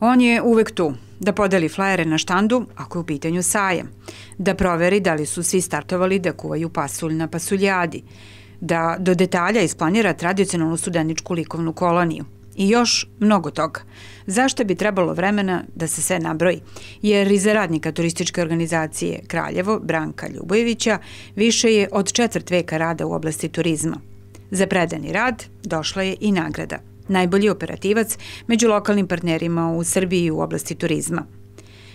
On je uvek tu da podeli flajere na štandu ako je u pitanju sajam, da proveri da li su svi startovali da kuvaju pasulj na pasuljadi, da do detalja isplanira tradicionalnu studeničku likovnu koloniju i još mnogo toga. Zašto bi trebalo vremena da se sve nabroji? Jer iza radnika turističke organizacije Kraljevo Branka Ljubojevića više je od četvrt veka rada u oblasti turizma. Za predani rad došla je i nagrada – najbolji operativac među lokalnim partnerima u Srbiji u oblasti turizma.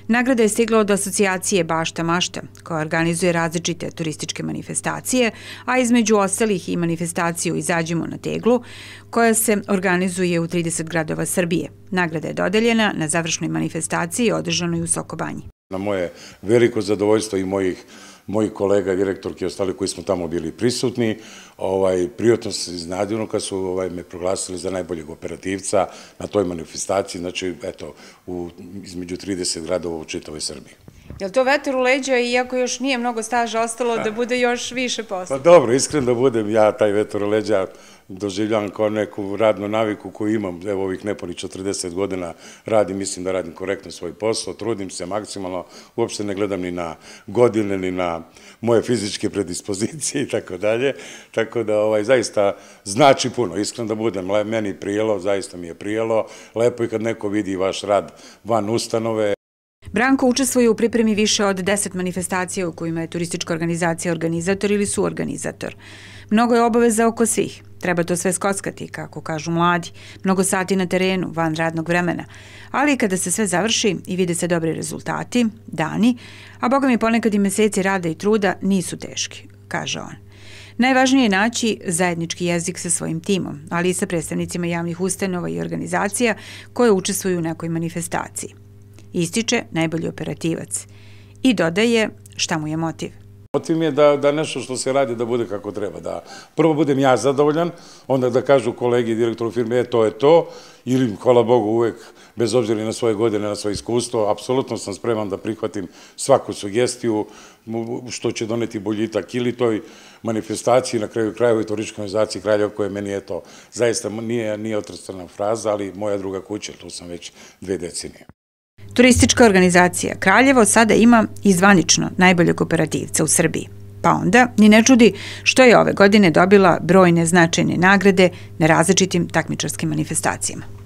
Nagrada je stigla od asocijacije Bašta Mašta, koja organizuje različite turističke manifestacije, a između ostalih i manifestaciju Izađimo na teglu, koja se organizuje u 30 gradova Srbije. Nagrada je dodeljena na završnoj manifestaciji održanoj u Sokobanji. Na moje veliko zadovoljstvo i mojih moji kolega, direktorki i ostali koji smo tamo bili prisutni. Ovaj, prijatno se iznadilo kad su ovaj, me proglasili za najboljeg operativca na toj manifestaciji, znači, eto, u, između 30 gradova u čitavoj Srbiji. Jel to veter u leđa, iako još nije mnogo staža ostalo, da pa. bude još više posla? Pa dobro, iskren da budem, ja taj veter u leđa doživljavam kao neku radnu naviku koju imam, evo ovih nepoli 40 godina radim, mislim da radim korektno svoj posao, trudim se maksimalno, uopšte ne gledam ni na godine, ni na moje fizičke predispozicije i tako dalje, tako da ovaj, zaista znači puno, iskren da budem, meni prijelo, zaista mi je prijelo, lepo je kad neko vidi vaš rad van ustanove, Branko učestvuje u pripremi više od 10 manifestacija u kojima je turistička organizacija organizator ili suorganizator. Mnogo je obaveza oko svih. Treba to sve skockati, kako kažu mladi, mnogo sati na terenu, van radnog vremena. Ali kada se sve završi i vide se dobri rezultati, dani, a boga mi ponekad i meseci rada i truda nisu teški, kaže on. Najvažnije je naći zajednički jezik sa svojim timom, ali i sa predstavnicima javnih ustanova i organizacija koje učestvuju u nekoj manifestaciji ističe najbolji operativac i dodaje šta mu je motiv. Motiv mi je da, da nešto što se radi da bude kako treba. Da prvo budem ja zadovoljan, onda da kažu kolegi direktoru firme, e to je to, ili hvala Bogu uvek, bez obzira na svoje godine, na svoje iskustvo, apsolutno sam spreman da prihvatim svaku sugestiju što će doneti boljitak ili toj manifestaciji, na kraju krajeva i turističkoj organizaciji Kraljeva koja meni je to. Zaista nije, nije otrstana fraza, ali moja druga kuća, tu sam već dve decenije. Turistička organizacija Kraljevo sada ima i zvanično najboljeg operativca u Srbiji. Pa onda ni ne čudi što je ove godine dobila brojne značajne nagrade na različitim takmičarskim manifestacijama.